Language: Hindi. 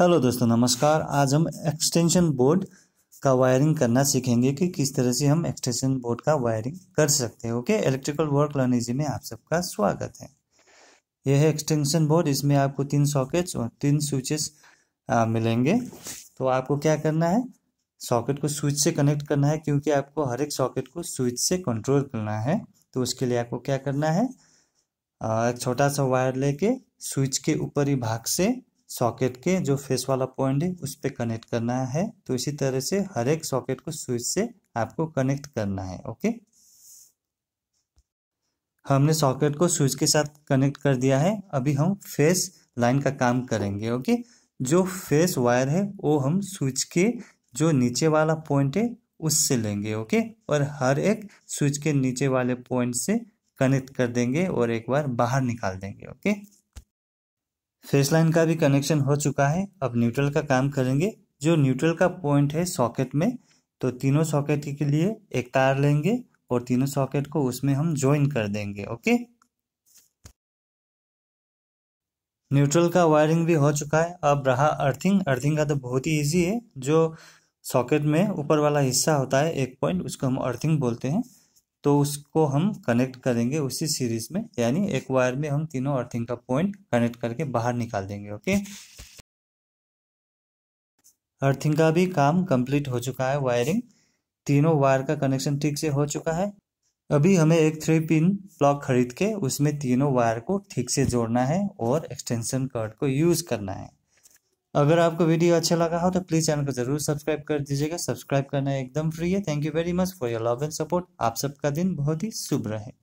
हेलो दोस्तों नमस्कार आज हम एक्सटेंशन बोर्ड का वायरिंग करना सीखेंगे कि किस तरह से हम एक्सटेंशन बोर्ड का वायरिंग कर सकते हैं okay electrical work learn easy में आप सबका स्वागत है यह है एक्सटेंशन बोर्ड इसमें आपको तीन सॉकेट्स और तीन स्विचेस मिलेंगे तो आपको क्या करना है सॉकेट को स्विच से कनेक्ट करना है क्योंकि आपको हर एक सॉकेट को स्विच से कंट्रोल करना है तो उसके लिए आपको क्या करना है एक छोटा सा वायर लेके स्विच के ऊपरी भाग से सॉकेट के जो फेस वाला पॉइंट है उस पर कनेक्ट करना है तो इसी तरह से हर एक सॉकेट को स्विच से आपको कनेक्ट करना है ओके हमने सॉकेट को स्विच के साथ कनेक्ट कर दिया है अभी हम फेस लाइन का काम करेंगे ओके जो फेस वायर है वो हम स्विच के जो नीचे वाला पॉइंट है उससे लेंगे ओके और हर एक स्विच के नीचे वाले पॉइंट से कनेक्ट कर देंगे और एक बार बाहर निकाल देंगे ओके फेस लाइन का भी कनेक्शन हो चुका है अब न्यूट्रल का काम करेंगे जो न्यूट्रल का पॉइंट है सॉकेट में तो तीनों सॉकेट के लिए एक तार लेंगे और तीनों सॉकेट को उसमें हम ज्वाइन कर देंगे ओके न्यूट्रल का वायरिंग भी हो चुका है अब रहा अर्थिंग अर्थिंग का तो बहुत ही इजी है जो सॉकेट में ऊपर वाला हिस्सा होता है एक पॉइंट उसको हम अर्थिंग बोलते हैं तो उसको हम कनेक्ट करेंगे उसी सीरीज में यानी एक वायर में हम तीनों अर्थिंग का पॉइंट कनेक्ट करके बाहर निकाल देंगे ओके अर्थिंग का भी काम कंप्लीट हो चुका है वायरिंग तीनों वायर का कनेक्शन ठीक से हो चुका है अभी हमें एक थ्री पिन प्लग खरीद के उसमें तीनों वायर को ठीक से जोड़ना है और एक्सटेंशन कार्ड को यूज़ करना है अगर आपको वीडियो अच्छा लगा हो तो प्लीज़ चैनल को ज़रूर सब्सक्राइब कर दीजिएगा सब्सक्राइब करना एकदम फ्री है thank you very much for your love and support आप सबका दिन बहुत ही शुभ रहे